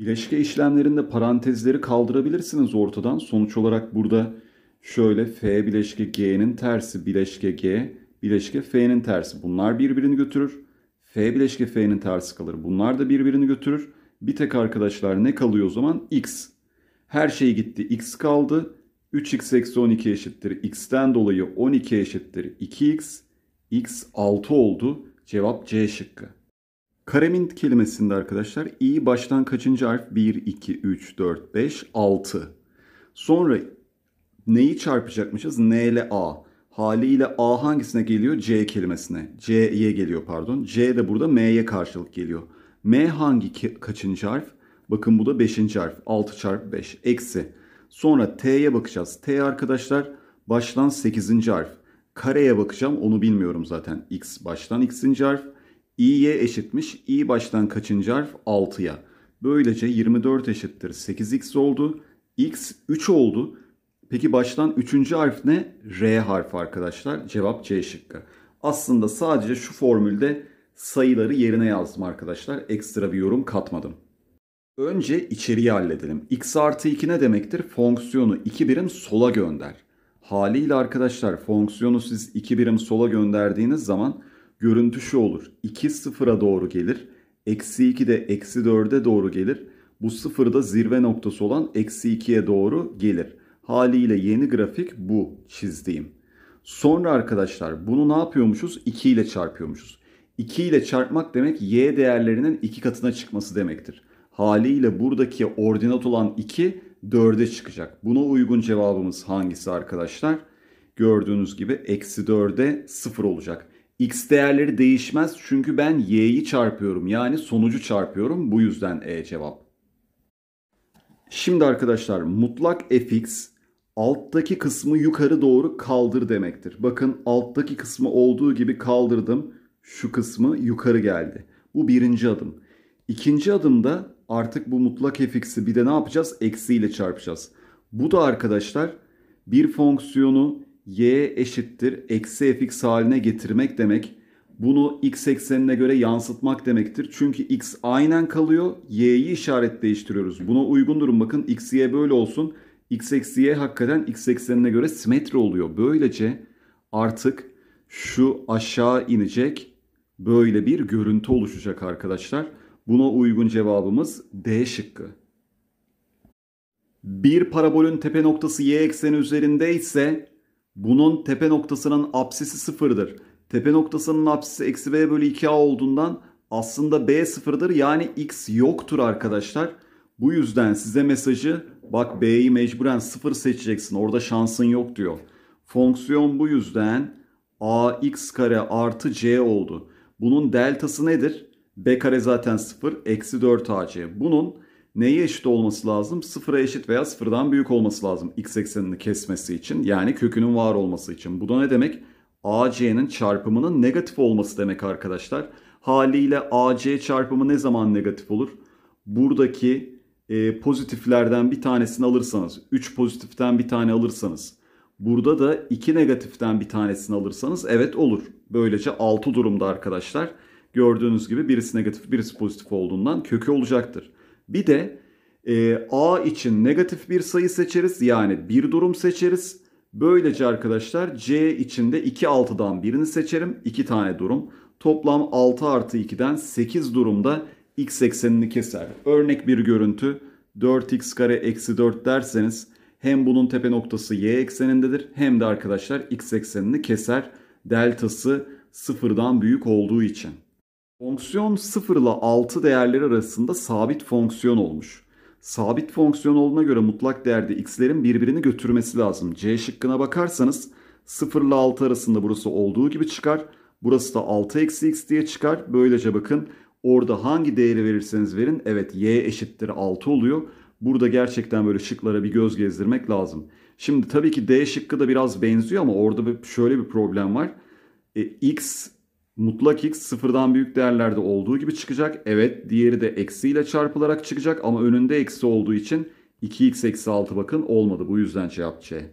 Bileşke işlemlerinde parantezleri kaldırabilirsiniz ortadan. Sonuç olarak burada şöyle F bileşke G'nin tersi bileşke G, bileşke F'nin tersi. Bunlar birbirini götürür. F bileşke F'nin tersi kalır. Bunlar da birbirini götürür. Bir tek arkadaşlar ne kalıyor o zaman? X. Her şey gitti. X kaldı. 3x eksi 12 eşittir. X'ten dolayı 12 eşittir. 2x. X 6 oldu. Cevap C şıkkı. Karemint kelimesinde arkadaşlar i baştan kaçıncı harf? 1, 2, 3, 4, 5, 6. Sonra neyi çarpacakmışız? N ile A. Haliyle A hangisine geliyor? C kelimesine. C'ye geliyor pardon. C de burada M'ye karşılık geliyor. M hangi ki, kaçıncı harf? Bakın bu da 5. harf. 6 çarpı 5. Eksi. Sonra T'ye bakacağız. T arkadaşlar baştan 8. harf. Kareye bakacağım onu bilmiyorum zaten. X baştan X'inci harf i'ye eşitmiş. i baştan kaçıncı harf? 6'ya. Böylece 24 eşittir 8x oldu. x 3 oldu. Peki baştan 3. harf ne? R harfi arkadaşlar. Cevap C şıkkı. Aslında sadece şu formülde sayıları yerine yazdım arkadaşlar. Ekstra bir yorum katmadım. Önce içeriği halledelim. x artı 2 ne demektir? Fonksiyonu 2 birim sola gönder. Haliyle arkadaşlar fonksiyonu siz 2 birim sola gönderdiğiniz zaman Görüntü şu olur. 2 sıfıra doğru gelir. Eksi 2 de eksi 4'e doğru gelir. Bu da zirve noktası olan eksi 2'ye doğru gelir. Haliyle yeni grafik bu çizdiğim. Sonra arkadaşlar bunu ne yapıyormuşuz? 2 ile çarpıyormuşuz. 2 ile çarpmak demek y değerlerinin 2 katına çıkması demektir. Haliyle buradaki ordinat olan 2 4'e çıkacak. Buna uygun cevabımız hangisi arkadaşlar? Gördüğünüz gibi eksi 4'e 0 olacak x değerleri değişmez çünkü ben y'yi çarpıyorum. Yani sonucu çarpıyorum. Bu yüzden e cevap. Şimdi arkadaşlar mutlak fx alttaki kısmı yukarı doğru kaldır demektir. Bakın alttaki kısmı olduğu gibi kaldırdım. Şu kısmı yukarı geldi. Bu birinci adım. İkinci adımda artık bu mutlak fx'i bir de ne yapacağız? Eksiyle çarpacağız. Bu da arkadaşlar bir fonksiyonu y eşittir eksi fx haline getirmek demek. Bunu x eksenine göre yansıtmak demektir. Çünkü x aynen kalıyor. Y'yi işaret değiştiriyoruz. Buna uygun durum bakın x y böyle olsun. x eksi y hakikaten x eksenine göre simetri oluyor. Böylece artık şu aşağı inecek böyle bir görüntü oluşacak arkadaşlar. Buna uygun cevabımız D şıkkı. Bir parabolün tepe noktası y ekseni üzerinde ise bunun tepe noktasının apsisi sıfırdır. Tepe noktasının apsisi eksi b bölü 2a olduğundan aslında b sıfırdır. Yani x yoktur arkadaşlar. Bu yüzden size mesajı bak b'yi mecburen sıfır seçeceksin. Orada şansın yok diyor. Fonksiyon bu yüzden ax kare artı c oldu. Bunun deltası nedir? b kare zaten sıfır, eksi 4ac. Bunun neye eşit olması lazım? Sıfıra eşit veya sıfırdan büyük olması lazım x eksenini kesmesi için. Yani kökünün var olması için. Bu da ne demek? AC'nin çarpımının negatif olması demek arkadaşlar. Haliyle AC çarpımı ne zaman negatif olur? Buradaki e, pozitiflerden bir tanesini alırsanız, 3 pozitiften bir tane alırsanız, burada da 2 negatiften bir tanesini alırsanız evet olur. Böylece 6 durumda arkadaşlar. Gördüğünüz gibi birisi negatif birisi pozitif olduğundan kökü olacaktır. Bir de e, A için negatif bir sayı seçeriz. Yani bir durum seçeriz. Böylece arkadaşlar C içinde de 2 6'dan birini seçerim. 2 tane durum. Toplam 6 artı 2'den 8 durumda x eksenini keser. Örnek bir görüntü 4x kare eksi 4 derseniz hem bunun tepe noktası y eksenindedir hem de arkadaşlar x eksenini keser deltası sıfırdan büyük olduğu için. Fonksiyon 0 ile 6 değerleri arasında sabit fonksiyon olmuş. Sabit fonksiyon olduğuna göre mutlak değerde x'lerin birbirini götürmesi lazım. C şıkkına bakarsanız 0 ile 6 arasında burası olduğu gibi çıkar. Burası da 6 eksi x diye çıkar. Böylece bakın orada hangi değeri verirseniz verin. Evet y eşittir 6 oluyor. Burada gerçekten böyle şıklara bir göz gezdirmek lazım. Şimdi tabii ki D şıkkı da biraz benziyor ama orada şöyle bir problem var. E, x mutlak x sıfırdan büyük değerlerde olduğu gibi çıkacak. Evet diğeri de eksiyle çarpılarak çıkacak ama önünde eksi olduğu için 2x eksi 6 bakın olmadı. Bu yüzden cevap C.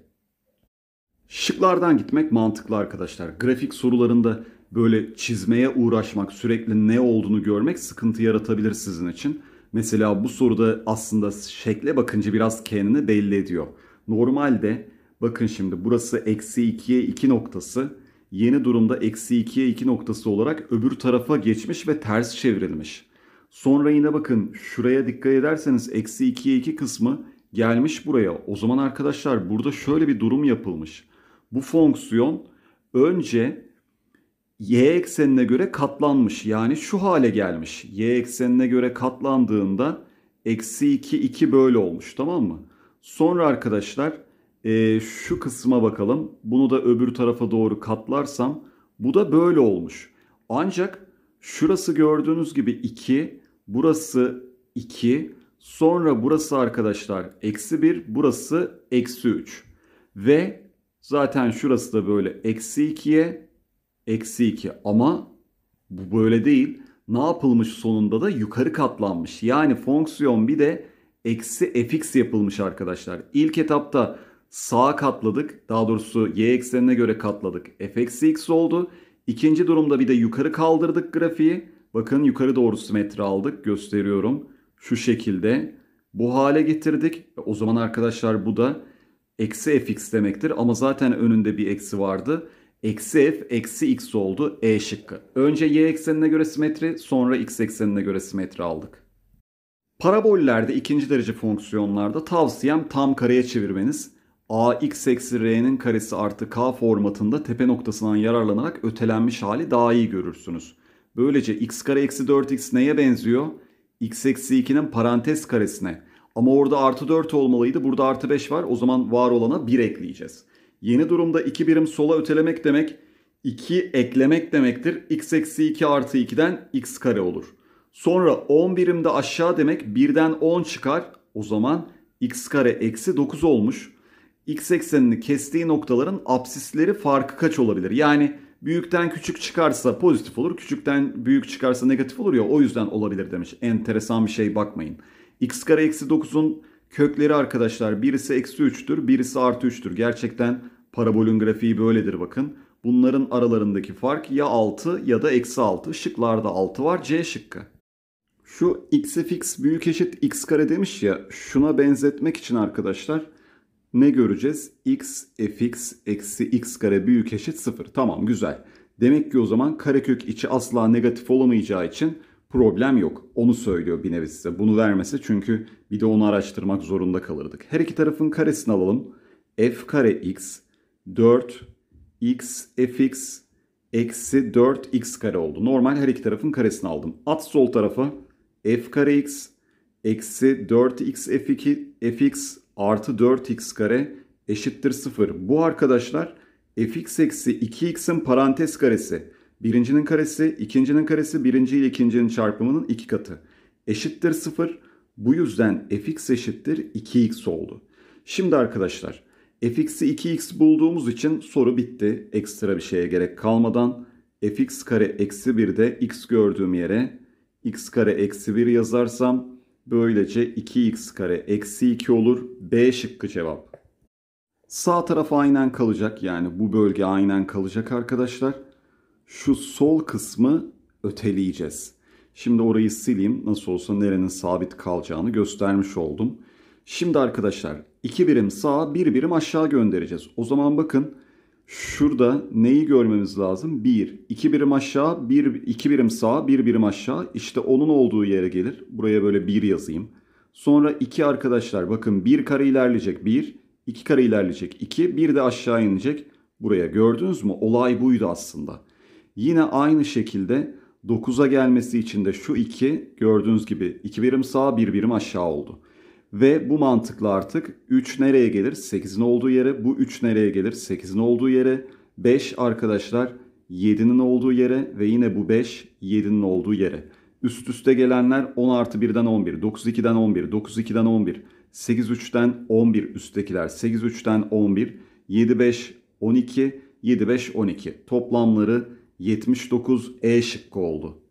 Şıklardan gitmek mantıklı arkadaşlar. Grafik sorularında böyle çizmeye uğraşmak, sürekli ne olduğunu görmek sıkıntı yaratabilir sizin için. Mesela bu soruda aslında şekle bakınca biraz kendini belli ediyor. Normalde bakın şimdi burası eksi 2'ye 2 noktası yeni durumda eksi 2'ye 2 noktası olarak öbür tarafa geçmiş ve ters çevrilmiş. Sonra yine bakın şuraya dikkat ederseniz eksi 2'ye 2 kısmı gelmiş buraya. O zaman arkadaşlar burada şöyle bir durum yapılmış. Bu fonksiyon önce y eksenine göre katlanmış. Yani şu hale gelmiş. y eksenine göre katlandığında eksi 2 2 böyle olmuş tamam mı? Sonra arkadaşlar e, şu kısma bakalım. Bunu da öbür tarafa doğru katlarsam bu da böyle olmuş. Ancak şurası gördüğünüz gibi 2, burası 2, sonra burası arkadaşlar eksi 1, burası eksi 3. Ve zaten şurası da böyle eksi 2'ye eksi 2 ama bu böyle değil. Ne yapılmış sonunda da yukarı katlanmış. Yani fonksiyon bir de eksi fx yapılmış arkadaşlar. İlk etapta sağa katladık. Daha doğrusu y eksenine göre katladık. f eksi x oldu. İkinci durumda bir de yukarı kaldırdık grafiği. Bakın yukarı doğru simetri aldık. Gösteriyorum. Şu şekilde bu hale getirdik. E, o zaman arkadaşlar bu da eksi fx demektir. Ama zaten önünde bir eksi vardı. Eksi f eksi x oldu. E şıkkı. Önce y eksenine göre simetri sonra x eksenine göre simetri aldık. Parabollerde ikinci derece fonksiyonlarda tavsiyem tam kareye çevirmeniz ax eksi r'nin karesi artı k formatında tepe noktasından yararlanarak ötelenmiş hali daha iyi görürsünüz. Böylece x kare eksi 4x neye benziyor? x eksi 2'nin parantez karesine. Ama orada artı 4 olmalıydı. Burada artı 5 var. O zaman var olana 1 ekleyeceğiz. Yeni durumda 2 birim sola ötelemek demek 2 eklemek demektir. x eksi 2 artı 2'den x kare olur. Sonra 10 birimde aşağı demek 1'den 10 çıkar. O zaman x kare eksi 9 olmuş x eksenini kestiği noktaların absisleri farkı kaç olabilir? Yani büyükten küçük çıkarsa pozitif olur, küçükten büyük çıkarsa negatif olur ya o yüzden olabilir demiş. Enteresan bir şey bakmayın. x kare eksi 9'un kökleri arkadaşlar birisi eksi 3'tür, birisi artı 3'tür. Gerçekten parabolün grafiği böyledir bakın. Bunların aralarındaki fark ya 6 ya da eksi 6. Şıklarda 6 var C şıkkı. Şu x fix büyük eşit x kare demiş ya şuna benzetmek için arkadaşlar ne göreceğiz? x fx eksi x kare büyük eşit 0. Tamam güzel. Demek ki o zaman karekök içi asla negatif olamayacağı için problem yok. Onu söylüyor bir nevi size. Bunu vermesi çünkü bir de onu araştırmak zorunda kalırdık. Her iki tarafın karesini alalım. f kare x 4 x fx eksi 4 x kare oldu. Normal her iki tarafın karesini aldım. At sol tarafa f kare x eksi 4 x f2 fx artı 4x kare eşittir 0. Bu arkadaşlar fx eksi 2x'in parantez karesi. Birincinin karesi, ikincinin karesi, birinci ile ikincinin çarpımının iki katı. Eşittir 0. Bu yüzden fx eşittir 2x oldu. Şimdi arkadaşlar fx'i 2x bulduğumuz için soru bitti. Ekstra bir şeye gerek kalmadan fx kare eksi 1'de x gördüğüm yere x kare eksi 1 yazarsam Böylece 2x kare eksi 2 olur. B şıkkı cevap. Sağ taraf aynen kalacak. Yani bu bölge aynen kalacak arkadaşlar. Şu sol kısmı öteleyeceğiz. Şimdi orayı sileyim. Nasıl olsa nerenin sabit kalacağını göstermiş oldum. Şimdi arkadaşlar 2 birim sağa 1 birim aşağı göndereceğiz. O zaman bakın Şurada neyi görmemiz lazım? 1. 2 birim aşağı, 1, 2 birim sağ, 1 birim aşağı. İşte onun olduğu yere gelir. Buraya böyle 1 yazayım. Sonra 2 arkadaşlar bakın 1 kare ilerleyecek 1, 2 kare ilerleyecek 2, 1 de aşağı inecek. Buraya gördünüz mü? Olay buydu aslında. Yine aynı şekilde 9'a gelmesi için de şu 2 gördüğünüz gibi 2 birim sağ, 1 birim aşağı oldu. Ve bu mantıkla artık 3 nereye gelir? 8'in olduğu yere. Bu 3 nereye gelir? 8'in olduğu yere. 5 arkadaşlar 7'nin olduğu yere ve yine bu 5 7'nin olduğu yere. Üst üste gelenler 10 artı 1'den 11, 9 2'den 11, 9 2'den 11, 8 3'ten 11 üsttekiler, 8 3'ten 11, 7 5 12, 7 5 12. Toplamları 79 E şıkkı oldu.